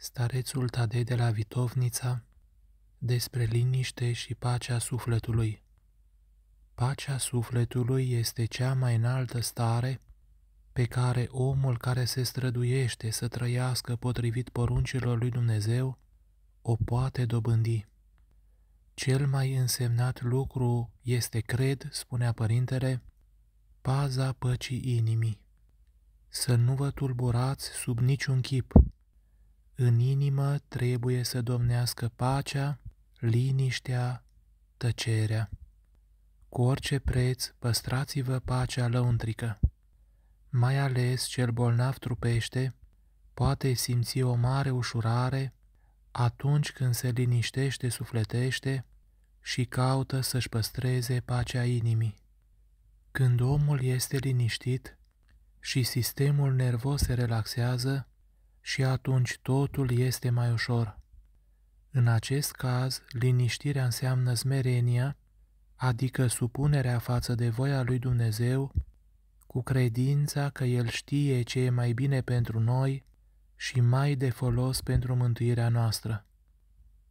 starețul Tadei de la Vitovnița, despre liniște și pacea sufletului. Pacea sufletului este cea mai înaltă stare pe care omul care se străduiește să trăiască potrivit poruncilor lui Dumnezeu o poate dobândi. Cel mai însemnat lucru este, cred, spunea părintele, paza păcii inimii. Să nu vă tulburați sub niciun chip, în inimă trebuie să domnească pacea, liniștea, tăcerea. Cu orice preț păstrați-vă pacea lăuntrică. Mai ales cel bolnav trupește poate simți o mare ușurare atunci când se liniștește sufletește și caută să-și păstreze pacea inimii. Când omul este liniștit și sistemul nervos se relaxează, și atunci totul este mai ușor. În acest caz, liniștirea înseamnă smerenia, adică supunerea față de voia lui Dumnezeu, cu credința că El știe ce e mai bine pentru noi și mai de folos pentru mântuirea noastră.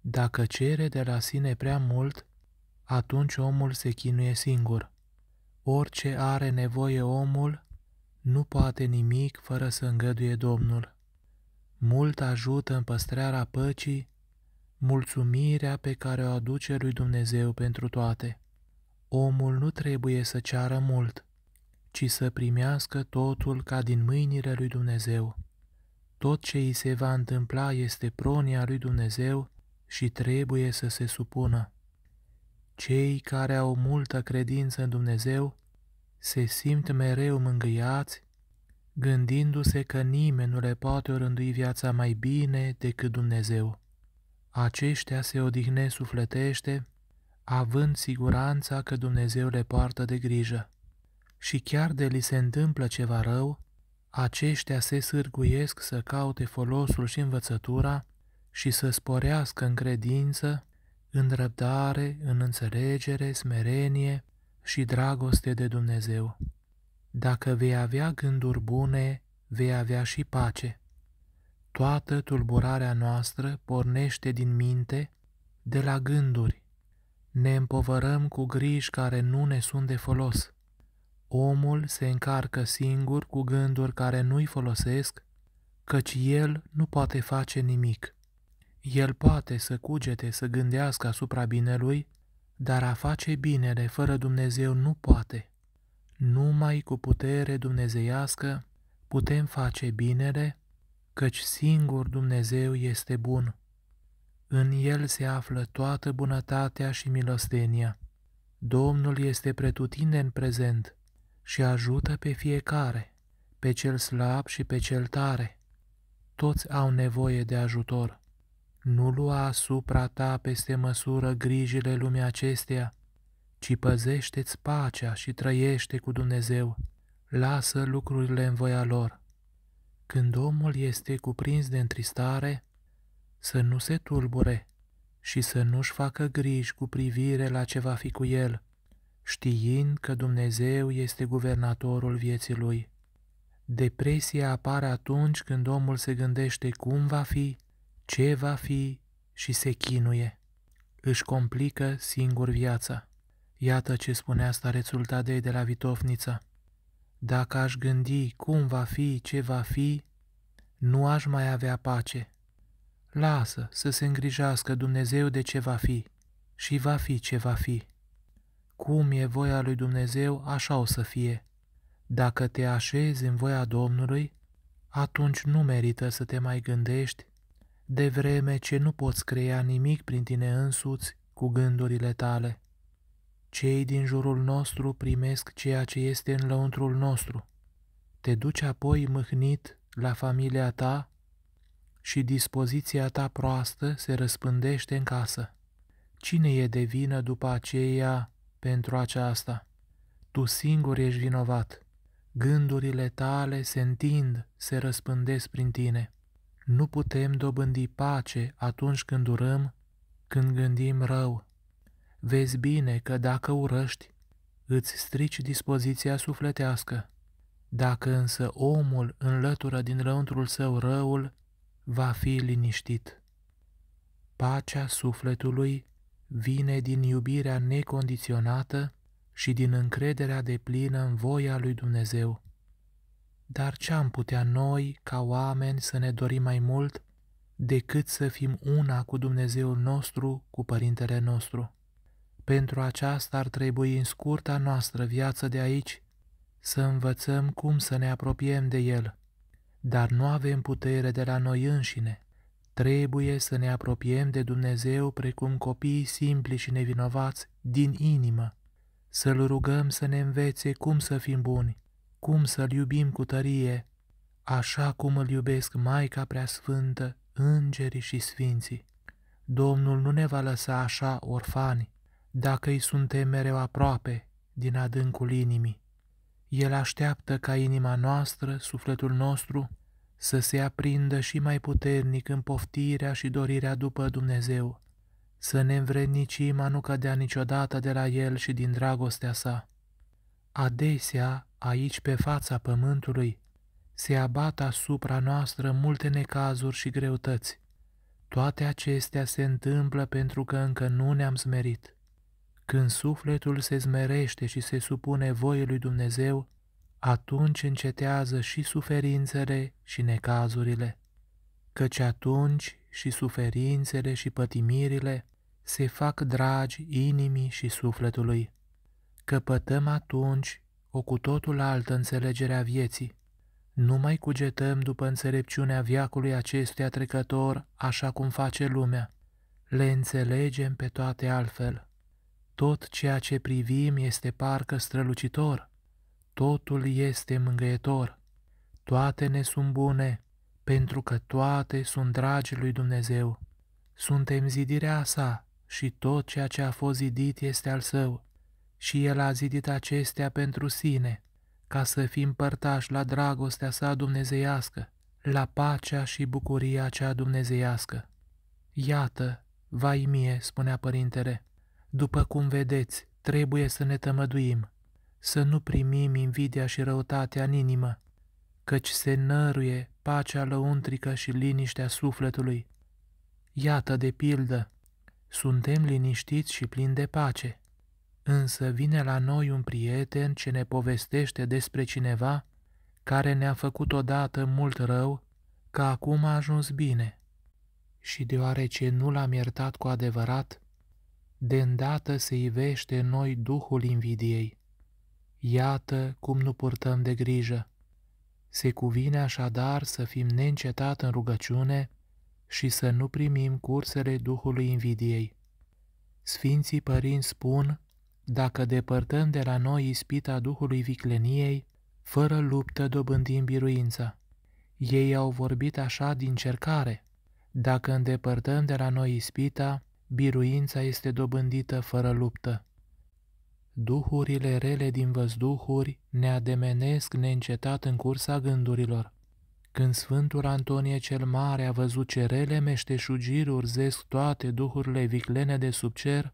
Dacă cere de la sine prea mult, atunci omul se chinuie singur. Orice are nevoie omul, nu poate nimic fără să îngăduie Domnul mult ajută în păstrarea păcii mulțumirea pe care o aduce lui Dumnezeu pentru toate. Omul nu trebuie să ceară mult, ci să primească totul ca din mâinile lui Dumnezeu. Tot ce îi se va întâmpla este pronia lui Dumnezeu și trebuie să se supună. Cei care au multă credință în Dumnezeu se simt mereu mângâiați gândindu-se că nimeni nu le poate rândui viața mai bine decât Dumnezeu. Aceștia se odihne sufletește, având siguranța că Dumnezeu le poartă de grijă. Și chiar de li se întâmplă ceva rău, aceștia se sârguiesc să caute folosul și învățătura și să sporească în credință, în răbdare, în înțelegere, smerenie și dragoste de Dumnezeu. Dacă vei avea gânduri bune, vei avea și pace. Toată tulburarea noastră pornește din minte, de la gânduri. Ne împovărăm cu griji care nu ne sunt de folos. Omul se încarcă singur cu gânduri care nu-i folosesc, căci el nu poate face nimic. El poate să cugete, să gândească asupra binelui, dar a face binele fără Dumnezeu nu poate. Numai cu putere dumnezeiască putem face binele, căci singur Dumnezeu este bun. În El se află toată bunătatea și milostenia. Domnul este în prezent și ajută pe fiecare, pe cel slab și pe cel tare. Toți au nevoie de ajutor. Nu lua asupra ta peste măsură grijile lumii acesteia, ci păzește-ți pacea și trăiește cu Dumnezeu, lasă lucrurile în voia lor. Când omul este cuprins de întristare, să nu se tulbure și să nu-și facă griji cu privire la ce va fi cu el, știind că Dumnezeu este guvernatorul vieții lui. Depresia apare atunci când omul se gândește cum va fi, ce va fi și se chinuie. Își complică singur viața. Iată ce spunea starețul Tadei de la Vitofnița. Dacă aș gândi cum va fi, ce va fi, nu aș mai avea pace. Lasă să se îngrijească Dumnezeu de ce va fi și va fi ce va fi. Cum e voia lui Dumnezeu, așa o să fie. Dacă te așezi în voia Domnului, atunci nu merită să te mai gândești, de vreme ce nu poți crea nimic prin tine însuți cu gândurile tale. Cei din jurul nostru primesc ceea ce este în lăuntrul nostru. Te duci apoi mâhnit la familia ta și dispoziția ta proastă se răspândește în casă. Cine e de vină după aceea pentru aceasta? Tu singur ești vinovat. Gândurile tale se întind, se răspândesc prin tine. Nu putem dobândi pace atunci când urăm, când gândim rău. Vezi bine că dacă urăști, îți strici dispoziția sufletească. Dacă însă omul înlătură din răuntrul său răul, va fi liniștit. Pacea sufletului vine din iubirea necondiționată și din încrederea deplină în voia lui Dumnezeu. Dar ce am putea noi, ca oameni, să ne dorim mai mult decât să fim una cu Dumnezeul nostru, cu Părintele nostru? Pentru aceasta ar trebui în scurta noastră viață de aici să învățăm cum să ne apropiem de El, dar nu avem putere de la noi înșine. Trebuie să ne apropiem de Dumnezeu precum copiii simpli și nevinovați din inimă, să-L rugăm să ne învețe cum să fim buni, cum să-L iubim cu tărie, așa cum îl iubesc Maica Preasfântă, îngerii și sfinții. Domnul nu ne va lăsa așa orfani, dacă îi suntem mereu aproape din adâncul inimii. El așteaptă ca inima noastră, sufletul nostru, să se aprindă și mai puternic în poftirea și dorirea după Dumnezeu, să ne învrednicim a nu cădea niciodată de la El și din dragostea sa. Adesea, aici pe fața pământului, se abat asupra noastră multe necazuri și greutăți. Toate acestea se întâmplă pentru că încă nu ne-am smerit. Când sufletul se zmerește și se supune voie lui Dumnezeu, atunci încetează și suferințele și necazurile, căci atunci și suferințele și pătimirile se fac dragi inimii și sufletului. Căpătăm atunci o cu totul altă înțelegere a vieții. Nu mai cugetăm după înțelepciunea viacului acestuia trecător așa cum face lumea. Le înțelegem pe toate altfel. Tot ceea ce privim este parcă strălucitor, totul este mângâietor, toate ne sunt bune, pentru că toate sunt dragi lui Dumnezeu. Suntem zidirea sa și tot ceea ce a fost zidit este al său. Și el a zidit acestea pentru sine, ca să fim părtași la dragostea sa dumnezeiască, la pacea și bucuria cea dumnezeiască. Iată, vai mie, spunea părintele, după cum vedeți, trebuie să ne tămăduim, să nu primim invidia și răutatea în inimă, căci se năruie pacea lăuntrică și liniștea sufletului. Iată de pildă, suntem liniștiți și plini de pace, însă vine la noi un prieten ce ne povestește despre cineva care ne-a făcut odată mult rău, că acum a ajuns bine. Și deoarece nu l-am iertat cu adevărat, de îndată se ivește în noi duhul invidiei. Iată cum nu purtăm de grijă. Se cuvine așadar să fim neîncetat în rugăciune și să nu primim cursele duhului invidiei. Sfinții părinți spun, dacă depărtăm de la noi ispita duhului vicleniei, fără luptă dobândim biruința. Ei au vorbit așa din cercare. Dacă îndepărtăm de la noi ispita, biruința este dobândită fără luptă. Duhurile rele din văzduhuri ne ademenesc neîncetat în cursa gândurilor. Când Sfântul Antonie cel Mare a văzut ce rele meșteșugiri urzesc toate duhurile viclene de sub cer,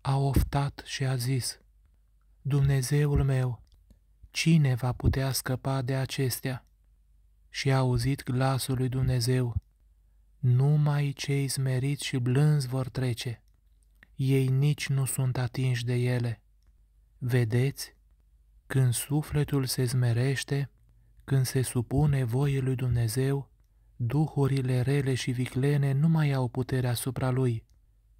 a oftat și a zis, Dumnezeul meu, cine va putea scăpa de acestea? Și a auzit glasul lui Dumnezeu, numai cei smeriți și blânzi vor trece. Ei nici nu sunt atinși de ele. Vedeți? Când sufletul se zmerește, când se supune voii lui Dumnezeu, duhurile rele și viclene nu mai au putere asupra lui,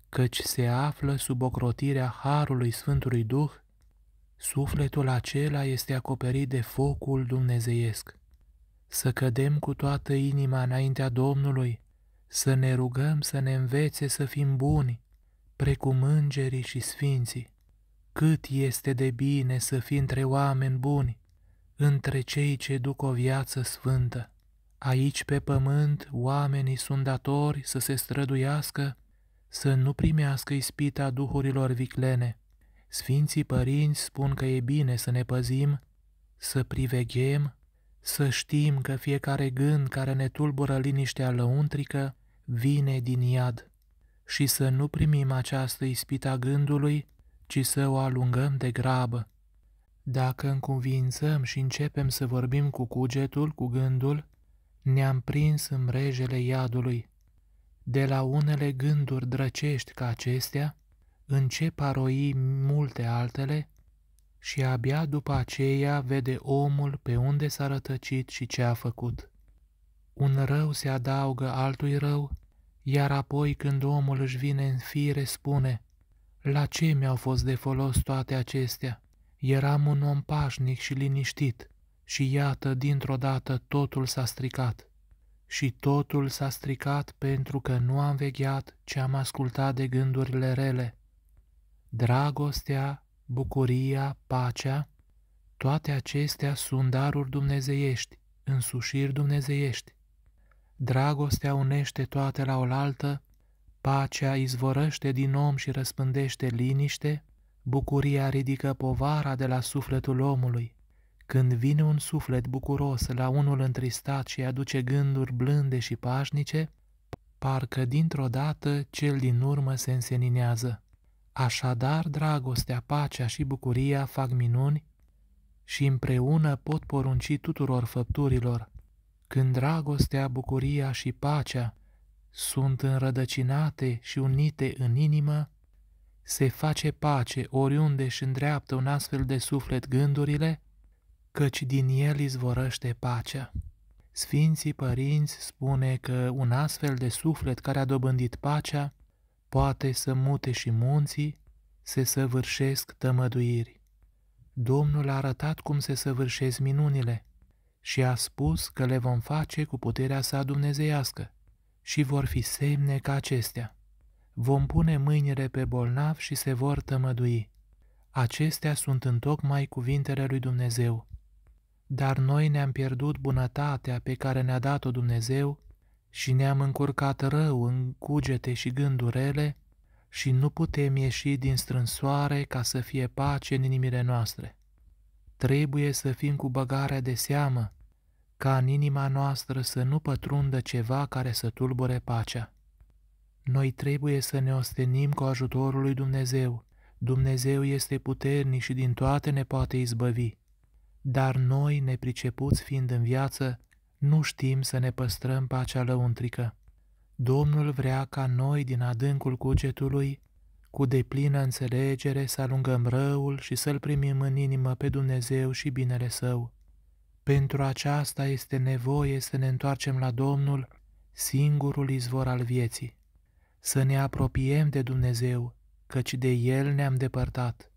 căci se află sub ocrotirea Harului Sfântului Duh, sufletul acela este acoperit de focul dumnezeiesc. Să cădem cu toată inima înaintea Domnului, să ne rugăm să ne învețe să fim buni, precum îngerii și sfinții. Cât este de bine să fii între oameni buni, între cei ce duc o viață sfântă. Aici pe pământ oamenii sunt datori să se străduiască, să nu primească ispita duhurilor viclene. Sfinții părinți spun că e bine să ne păzim, să priveghem, să știm că fiecare gând care ne tulbură liniștea lăuntrică vine din iad și să nu primim această ispita gândului, ci să o alungăm de grabă. Dacă încuvințăm și începem să vorbim cu cugetul, cu gândul, ne-am prins în mrejele iadului. De la unele gânduri drăcești ca acestea, încep a roi multe altele și abia după aceea vede omul pe unde s-a rătăcit și ce a făcut. Un rău se adaugă altui rău iar apoi când omul își vine în fire, spune, La ce mi-au fost de folos toate acestea? Eram un om pașnic și liniștit și iată, dintr-o dată, totul s-a stricat. Și totul s-a stricat pentru că nu am vegheat ce am ascultat de gândurile rele. Dragostea, bucuria, pacea, toate acestea sunt daruri dumnezeiești, însușiri dumnezeiești. Dragostea unește toate la oaltă, pacea izvorăște din om și răspândește liniște, bucuria ridică povara de la sufletul omului. Când vine un suflet bucuros la unul întristat și aduce gânduri blânde și pașnice, parcă dintr-o dată cel din urmă se înseninează. Așadar, dragostea, pacea și bucuria fac minuni și împreună pot porunci tuturor făpturilor, când dragostea, bucuria și pacea sunt înrădăcinate și unite în inimă, se face pace oriunde și îndreaptă un astfel de suflet gândurile, căci din el izvorăște pacea. Sfinții părinți spune că un astfel de suflet care a dobândit pacea poate să mute și munții, se săvârșesc tămăduiri. Domnul a arătat cum se săvârșesc minunile – și a spus că le vom face cu puterea sa dumnezeiască și vor fi semne ca acestea. Vom pune mâinile pe bolnav și se vor tămădui. Acestea sunt întocmai cuvintele lui Dumnezeu. Dar noi ne-am pierdut bunătatea pe care ne-a dat-o Dumnezeu și ne-am încurcat rău în cugete și gândurile, și nu putem ieși din strânsoare ca să fie pace în inimile noastre trebuie să fim cu băgarea de seamă, ca în inima noastră să nu pătrundă ceva care să tulbure pacea. Noi trebuie să ne ostenim cu ajutorul lui Dumnezeu. Dumnezeu este puternic și din toate ne poate izbăvi. Dar noi, nepricepuți fiind în viață, nu știm să ne păstrăm pacea lăuntrică. Domnul vrea ca noi, din adâncul cugetului, cu deplină înțelegere să alungăm răul și să-L primim în inimă pe Dumnezeu și binele Său. Pentru aceasta este nevoie să ne întoarcem la Domnul, singurul izvor al vieții. Să ne apropiem de Dumnezeu, căci de El ne-am depărtat.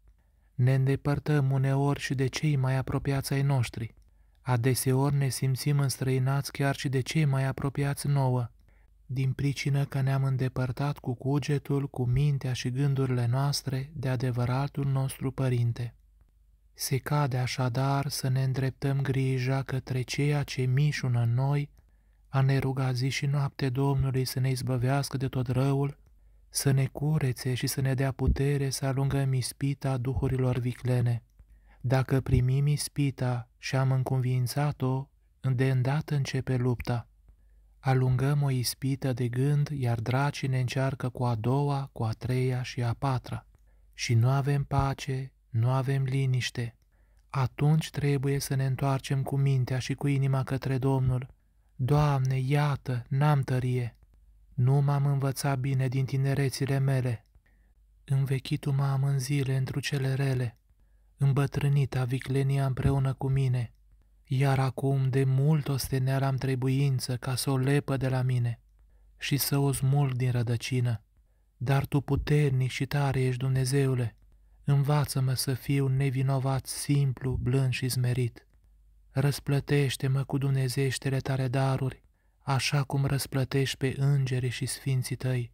Ne îndepărtăm uneori și de cei mai apropiați ai noștri. Adeseori ne simțim înstrăinați chiar și de cei mai apropiați nouă din pricină că ne-am îndepărtat cu cugetul, cu mintea și gândurile noastre de adevăratul nostru Părinte. Se cade așadar să ne îndreptăm grija către ceea ce mișună în noi, a ne ruga zi și noapte Domnului să ne izbăvească de tot răul, să ne curețe și să ne dea putere să alungăm ispita duhurilor viclene. Dacă primim ispita și am înconvințat-o, de îndată începe lupta. Alungăm o ispită de gând, iar dracii ne încearcă cu a doua, cu a treia și a patra. Și nu avem pace, nu avem liniște. Atunci trebuie să ne întoarcem cu mintea și cu inima către Domnul. Doamne, iată, n-am tărie. Nu m-am învățat bine din tinerețile mele. Învechit m-am în zile întru cele rele. Îmbătrânita viclenia împreună cu mine iar acum de mult o steneară-am trebuință ca să o lepă de la mine și să o smulg din rădăcină. Dar tu puternic și tare ești, Dumnezeule, învață-mă să fiu nevinovat, simplu, blând și smerit. Răsplătește-mă cu dumnezeștele tare daruri, așa cum răsplătești pe îngerii și sfinții tăi.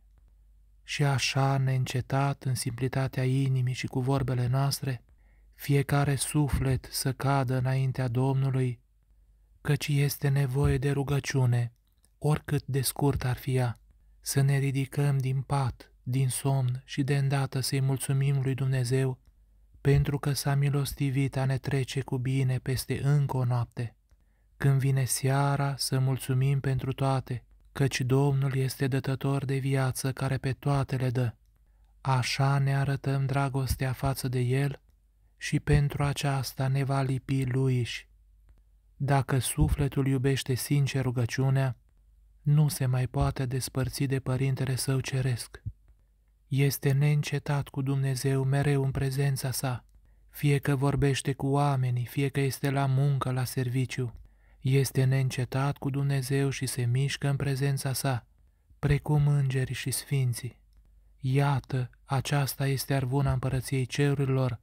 Și așa, neîncetat, în simplitatea inimii și cu vorbele noastre, fiecare suflet să cadă înaintea Domnului, căci este nevoie de rugăciune, oricât de scurt ar fi ea, să ne ridicăm din pat, din somn și de îndată să-i mulțumim lui Dumnezeu, pentru că s-a milostivit a ne trece cu bine peste încă o noapte. Când vine seara, să mulțumim pentru toate, căci Domnul este dătător de viață care pe toate le dă. Așa ne arătăm dragostea față de El – și pentru aceasta ne va lipi luiși. Dacă sufletul iubește sincer rugăciunea, nu se mai poate despărți de Părintele Său Ceresc. Este neîncetat cu Dumnezeu mereu în prezența sa, fie că vorbește cu oamenii, fie că este la muncă, la serviciu. Este neîncetat cu Dumnezeu și se mișcă în prezența sa, precum îngerii și sfinții. Iată, aceasta este arvuna împărăției cerurilor,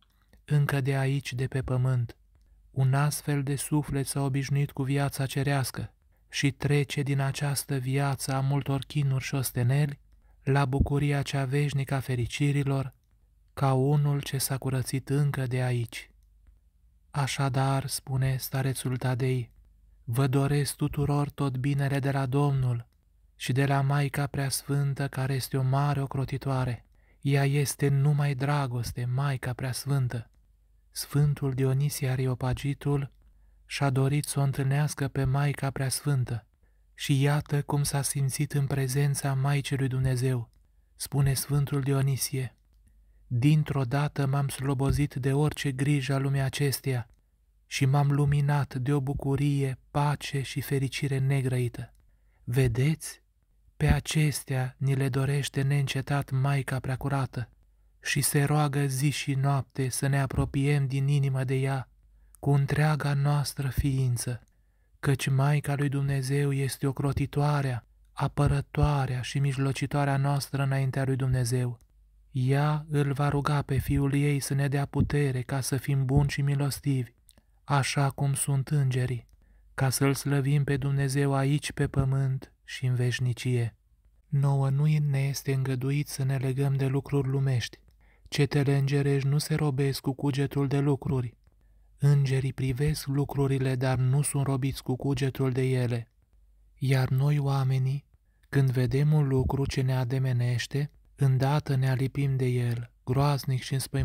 încă de aici, de pe pământ. Un astfel de suflet s-a obișnuit cu viața cerească și trece din această viață a multor chinuri și osteneli la bucuria cea veșnică a fericirilor, ca unul ce s-a curățit încă de aici. Așadar, spune starețul Tadei, vă doresc tuturor tot binele de la Domnul și de la Maica Preasfântă, care este o mare ocrotitoare. Ea este numai dragoste, Maica Preasfântă. Sfântul Dionisie Areopagitul și-a dorit să o întâlnească pe Maica Preasfântă. Și iată cum s-a simțit în prezența Maicii lui Dumnezeu, spune Sfântul Dionisie. Dintr-o dată m-am slobozit de orice grijă a lumii acesteia și m-am luminat de o bucurie, pace și fericire negrăită. Vedeți? Pe acestea ni le dorește neîncetat Maica Preacurată și se roagă zi și noapte să ne apropiem din inimă de ea cu întreaga noastră ființă, căci Maica lui Dumnezeu este ocrotitoarea, apărătoarea și mijlocitoarea noastră înaintea lui Dumnezeu. Ea îl va ruga pe Fiul ei să ne dea putere ca să fim buni și milostivi, așa cum sunt îngerii, ca să-L slăvim pe Dumnezeu aici pe pământ și în veșnicie. Nouă nu ne este îngăduit să ne legăm de lucruri lumești, Cetele îngerești nu se robesc cu cugetul de lucruri. Îngerii privesc lucrurile, dar nu sunt robiți cu cugetul de ele. Iar noi, oamenii, când vedem un lucru ce ne ademenește, îndată ne alipim de el, groaznic și înspăimânt.